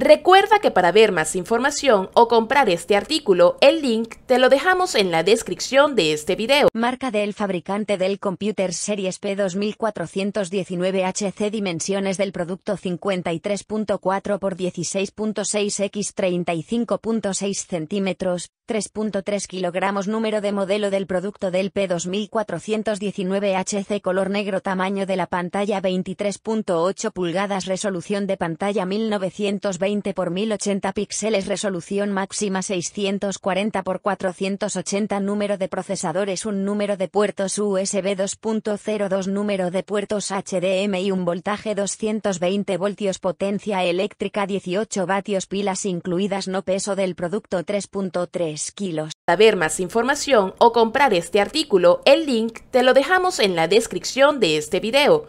Recuerda que para ver más información o comprar este artículo, el link te lo dejamos en la descripción de este video. Marca del fabricante del computer Series P2419HC Dimensiones del producto 53.4 x 16.6 x 35.6 centímetros, 3.3 kilogramos Número de modelo del producto del P2419HC Color negro Tamaño de la pantalla 23.8 pulgadas Resolución de pantalla 1920 por por 1080 píxeles, resolución máxima 640 por 480, número de procesadores, un número de puertos USB 2.02, número de puertos HDMI, un voltaje 220 voltios, potencia eléctrica 18 vatios, pilas incluidas, no peso del producto 3.3 kilos. Para ver más información o comprar este artículo, el link te lo dejamos en la descripción de este video.